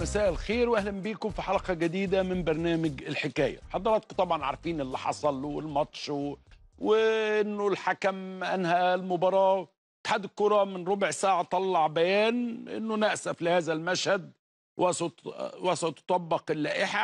مساء الخير واهلا بيكم في حلقه جديده من برنامج الحكايه حضراتكم طبعا عارفين اللي حصل والماتش و... وانه الحكم انهى المباراه اتحاد الكره من ربع ساعه طلع بيان انه ناسف لهذا المشهد وست... وستطبق اللائحه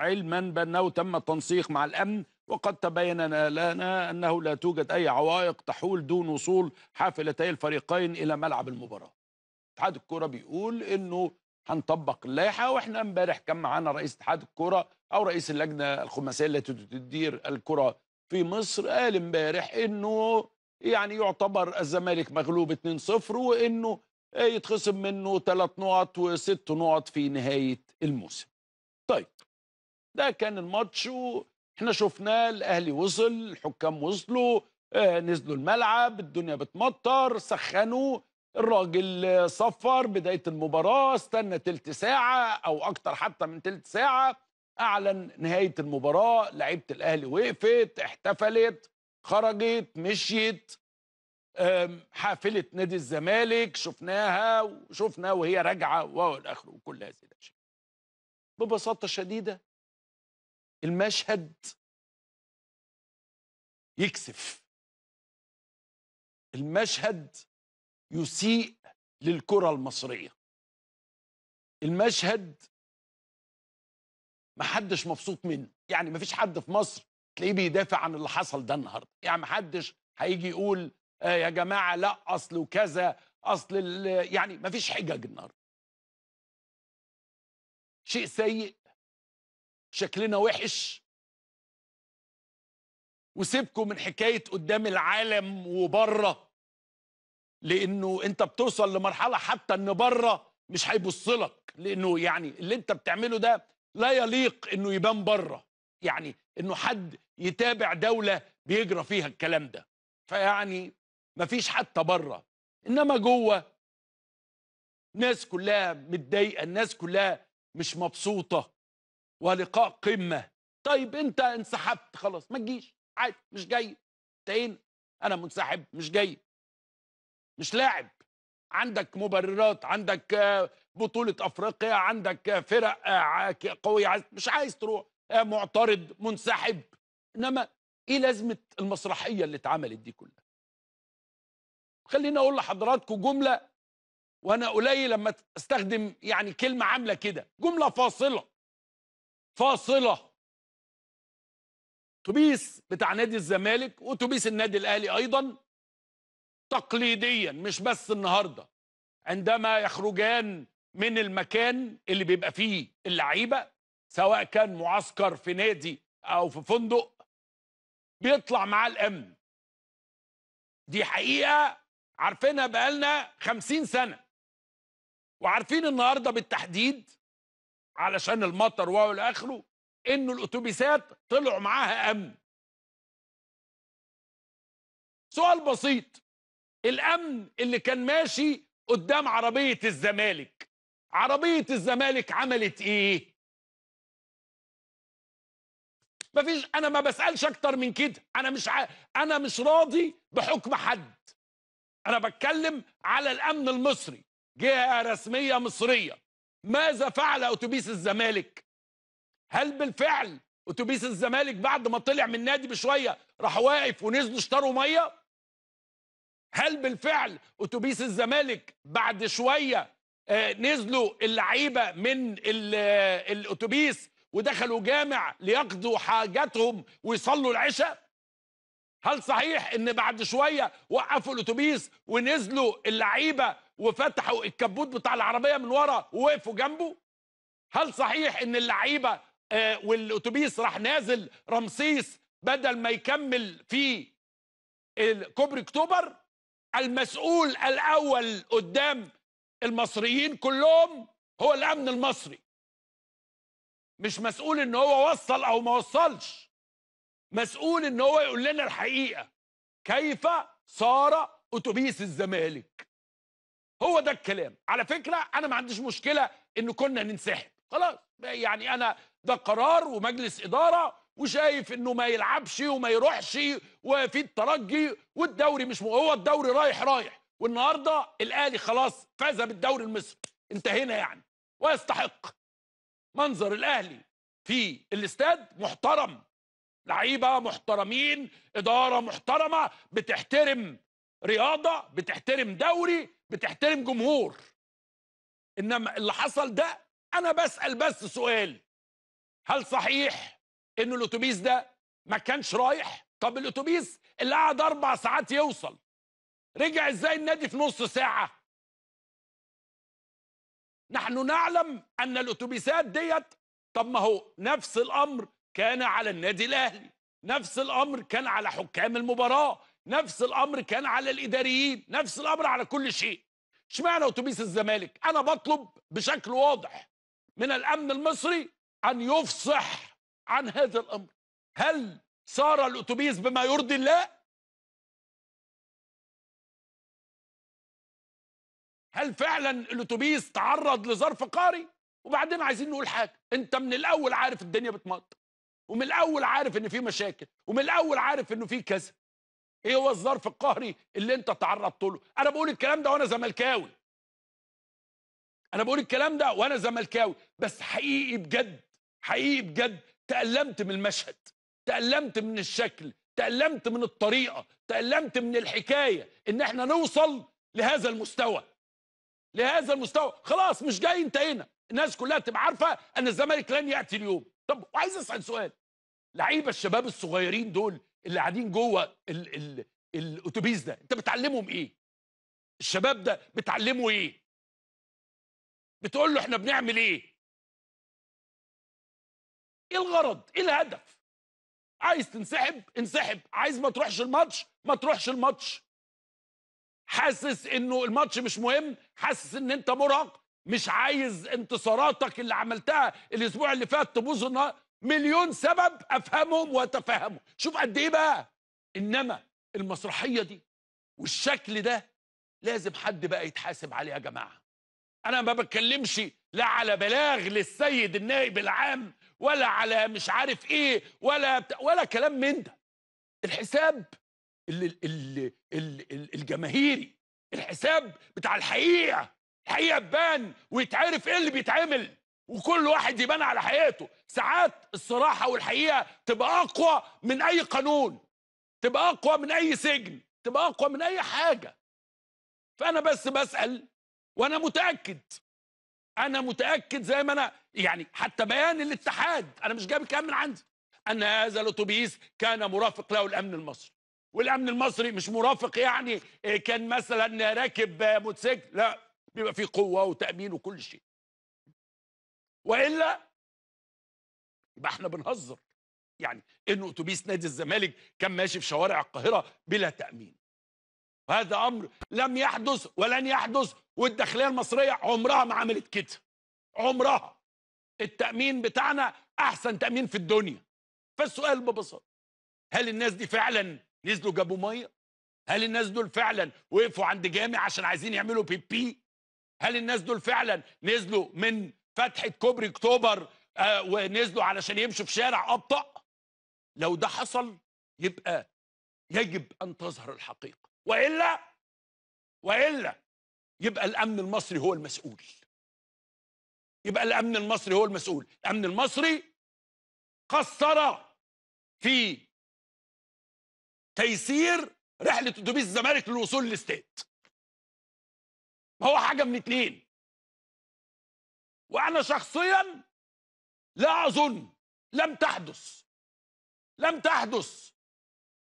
علما بانه تم التنسيق مع الامن وقد تبين لنا انه لا توجد اي عوائق تحول دون وصول حافلتي الفريقين الى ملعب المباراه اتحاد الكره بيقول انه هنطبق اللائحه واحنا امبارح كان معانا رئيس اتحاد الكره او رئيس اللجنه الخماسيه التي تدير الكره في مصر قال امبارح انه يعني يعتبر الزمالك مغلوب 2-0 وانه يتخصم منه ثلاث نقط وست نقط في نهايه الموسم. طيب ده كان الماتش واحنا شفناه الاهلي وصل الحكام وصلوا آه، نزلوا الملعب الدنيا بتمطر سخنوا الراجل صفر بداية المباراة استنى تلت ساعة أو أكتر حتى من تلت ساعة أعلن نهاية المباراة لعيبة الأهلي وقفت احتفلت خرجت مشيت حافلة نادي الزمالك شفناها وشفنا وهي راجعة وإلى آخره وكل هذه الأشياء ببساطة شديدة المشهد يكسف المشهد يسيء للكرة المصرية المشهد محدش مبسوط منه يعني مفيش حد في مصر تلاقيه بيدافع عن اللي حصل ده النهارده يعني محدش هيجي يقول آه يا جماعة لا أصل وكذا أصل يعني مفيش حجج النهارده شيء سيء شكلنا وحش وسيبكم من حكاية قدام العالم وبره لانه انت بتوصل لمرحله حتى ان بره مش هيبص لك لانه يعني اللي انت بتعمله ده لا يليق انه يبان بره يعني انه حد يتابع دوله بيجرى فيها الكلام ده فيعني مفيش حتى بره انما جوه الناس كلها متضايقه الناس كلها مش مبسوطه ولقاء قمه طيب انت انسحبت خلاص ما تجيش عادي مش جاي انتهينا ايه؟ انا منسحب مش جاي مش لاعب عندك مبررات عندك آه، بطولة أفريقيا عندك آه، فرق آه، قوية مش عايز تروح معترض منسحب إنما إيه لازمة المسرحية اللي اتعملت دي كلها خليني أقول لحضراتكم جملة وأنا قليل لما أستخدم يعني كلمة عاملة كده جملة فاصلة فاصلة اتوبيس بتاع نادي الزمالك واتوبيس النادي الأهلي أيضا تقليديا مش بس النهارده عندما يخرجان من المكان اللي بيبقى فيه اللعيبه سواء كان معسكر في نادي او في فندق بيطلع معاه الامن دي حقيقه عارفينها بقالنا خمسين سنه وعارفين النهارده بالتحديد علشان المطر واو الى اخره انه الاتوبيسات طلعوا معاها امن سؤال بسيط الامن اللي كان ماشي قدام عربيه الزمالك عربيه الزمالك عملت ايه مفيش انا ما بسالش اكتر من كده انا مش ع... انا مش راضي بحكم حد انا بتكلم على الامن المصري جهه رسميه مصريه ماذا فعل اتوبيس الزمالك هل بالفعل اتوبيس الزمالك بعد ما طلع من النادي بشويه راح واقف ونزلوا اشتروا ميه هل بالفعل اتوبيس الزمالك بعد شويه آه، نزلوا اللعيبه من آه، الاتوبيس ودخلوا جامع ليقضوا حاجاتهم ويصلوا العشاء هل صحيح ان بعد شويه وقفوا الاتوبيس ونزلوا اللعيبه وفتحوا الكبوت بتاع العربيه من ورا ووقفوا جنبه هل صحيح ان اللعيبه آه، والاتوبيس راح نازل رمسيس بدل ما يكمل في كوبري اكتوبر المسؤول الاول قدام المصريين كلهم هو الامن المصري مش مسؤول ان هو وصل او ما وصلش مسؤول ان هو يقول لنا الحقيقه كيف صار اتوبيس الزمالك هو ده الكلام على فكره انا ما عنديش مشكله ان كنا ننسحب خلاص يعني انا ده قرار ومجلس اداره وشايف انه ما يلعبش وما يروحش وفي الترجي والدوري مش م... هو الدوري رايح رايح والنهارده الاهلي خلاص فاز بالدوري المصري انتهينا يعني ويستحق منظر الاهلي في الاستاد محترم لعيبه محترمين اداره محترمه بتحترم رياضه بتحترم دوري بتحترم جمهور انما اللي حصل ده انا بسال بس سؤال هل صحيح ان الاتوبيس ده ما كانش رايح طب الاتوبيس اللي قعد اربع ساعات يوصل رجع ازاي النادي في نص ساعه نحن نعلم ان الاتوبيسات ديت طب ما هو نفس الامر كان على النادي الاهلي نفس الامر كان على حكام المباراه نفس الامر كان على الاداريين نفس الامر على كل شيء اشمعنى اتوبيس الزمالك انا بطلب بشكل واضح من الامن المصري ان يفصح عن هذا الأمر هل سار الأتوبيس بما يرضي الله هل فعلا الأتوبيس تعرض لظرف قاري وبعدين عايزين نقول حاجة أنت من الأول عارف الدنيا بتمط ومن الأول عارف إن في مشاكل ومن الأول عارف إنه في كذا ايه هو الظرف القهري اللي انت تعرضت له انا بقول الكلام ده وانا زملكاوي انا بقول الكلام ده وانا زملكاوي بس حقيقي بجد حقيقي بجد تألمت من المشهد تألمت من الشكل تألمت من الطريقة تألمت من الحكاية إن إحنا نوصل لهذا المستوى لهذا المستوى خلاص مش جاي انتهينا الناس كلها تبقى عارفة أن الزمالك لن يأتي اليوم طب وعايز أسأل سؤال لعيبة الشباب الصغيرين دول اللي قاعدين جوه الأتوبيس ده أنت بتعلمهم إيه؟ الشباب ده بتعلمه إيه؟ بتقول له إحنا بنعمل إيه؟ ايه الغرض ايه الهدف عايز تنسحب انسحب عايز ما تروحش الماتش ما تروحش الماتش حاسس انه الماتش مش مهم حاسس ان انت مرهق مش عايز انتصاراتك اللي عملتها الاسبوع اللي فات تبوظ النهار مليون سبب افهمهم واتفهمهم شوف قد ايه بقى انما المسرحيه دي والشكل ده لازم حد بقى يتحاسب عليه يا جماعه انا ما بتكلمش لا على بلاغ للسيد النائب العام ولا على مش عارف ايه ولا بتا... ولا كلام من ده الحساب ال... ال... ال... الجماهيري الحساب بتاع الحقيقه الحقيقه تبان ويتعرف ايه اللي بيتعمل وكل واحد يبان على حقيقته ساعات الصراحه والحقيقه تبقى اقوى من اي قانون تبقى اقوى من اي سجن تبقى اقوى من اي حاجه فانا بس بسال وانا متاكد انا متاكد زي ما انا يعني حتى بيان الاتحاد انا مش جايب الكلام من عندي ان هذا الاتوبيس كان مرافق له الامن المصري والامن المصري مش مرافق يعني آه، كان مثلا راكب موتوسيكل لا بيبقى فيه قوه وتامين وكل شيء والا يبقى احنا بنهزر يعني انه اتوبيس نادي الزمالك كان ماشي في شوارع القاهره بلا تامين وهذا امر لم يحدث ولن يحدث والداخليه المصريه عمرها ما عملت كده عمرها التامين بتاعنا احسن تامين في الدنيا فالسؤال ببساطه هل الناس دي فعلا نزلوا جابوا ميه هل الناس دول فعلا وقفوا عند جامع عشان عايزين يعملوا بيبي هل الناس دول فعلا نزلوا من فتحه كوبري اكتوبر آه ونزلوا علشان يمشوا في شارع ابطا لو ده حصل يبقى يجب ان تظهر الحقيقه والا والا يبقى الامن المصري هو المسؤول يبقى الامن المصري هو المسؤول الامن المصري قصر في تيسير رحله اتوبيس الزمالك للوصول للاستاد ما هو حاجه من اتنين وانا شخصيا لا اظن لم تحدث لم تحدث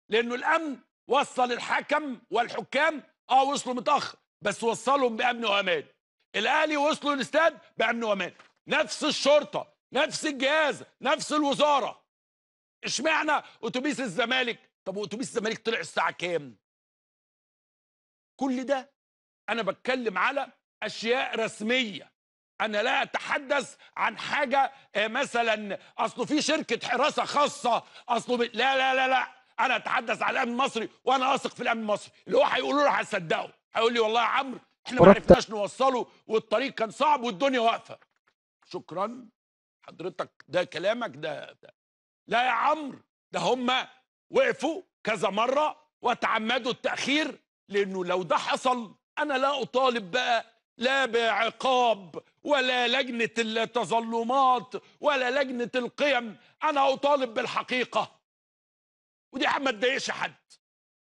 لانه الامن وصل الحكم والحكام اه وصلوا متاخر بس وصلهم بامن وامان الاهلي وصلوا الاستاد بامن وامان نفس الشرطه نفس الجهاز نفس الوزاره اشمعنى اتوبيس الزمالك طب واتوبيس الزمالك طلع الساعه كام كل ده انا بتكلم على اشياء رسميه انا لا اتحدث عن حاجه آه، مثلا اصله في شركه حراسه خاصه اصله ب... لا لا لا لا انا اتحدث عن الامن المصري وانا اثق في الامن المصري اللي هو هيقولوا له هصدقه هيقول لي والله يا عمرو احنا ما عرفناش نوصله والطريق كان صعب والدنيا واقفه شكرا حضرتك ده كلامك ده, ده. لا يا عمرو ده هم وقفوا كذا مره وتعمدوا التاخير لانه لو ده حصل انا لا اطالب بقى لا بعقاب ولا لجنه التظلمات ولا لجنه القيم انا اطالب بالحقيقه ودي ما تضايقش حد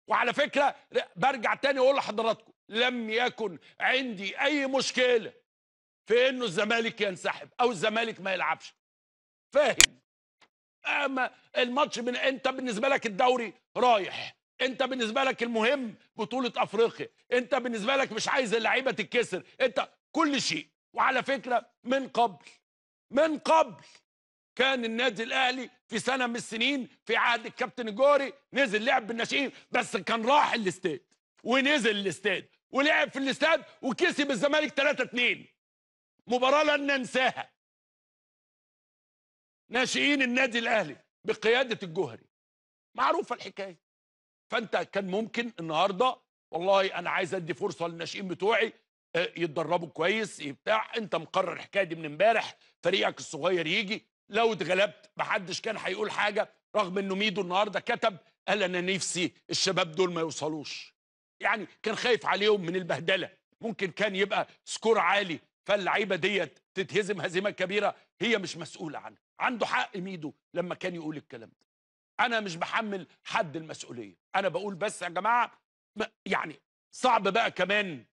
وعلى فكره برجع تاني اقول لحضراتكم لم يكن عندي اي مشكله في انه الزمالك ينسحب او الزمالك ما يلعبش فاهم اما الماتش من انت بالنسبه لك الدوري رايح انت بالنسبه لك المهم بطوله افريقيا انت بالنسبه لك مش عايز اللعيبه تتكسر انت كل شيء وعلى فكره من قبل من قبل كان النادي الاهلي في سنه من السنين في عهد الكابتن جوري نزل لعب بالناشئين بس كان راح الاستاد ونزل الاستاد ولعب في الاستاد وكسب الزمالك 3 2 مباراه لن ننساها ناشئين النادي الاهلي بقياده الجوهري معروفه الحكايه فانت كان ممكن النهارده والله انا عايز ادي فرصه للناشئين بتوعي آه، يتدربوا كويس بتاع انت مقرر الحكايه دي من امبارح فريقك الصغير يجي لو اتغلبت محدش كان هيقول حاجه رغم انه ميدو النهارده كتب قال انا نفسي الشباب دول ما يوصلوش يعني كان خايف عليهم من البهدله ممكن كان يبقى سكور عالي فاللعيبه ديت تتهزم هزيمه كبيره هي مش مسؤوله عنها عنده حق ميدو لما كان يقول الكلام ده انا مش بحمل حد المسؤوليه انا بقول بس يا جماعه يعني صعب بقى كمان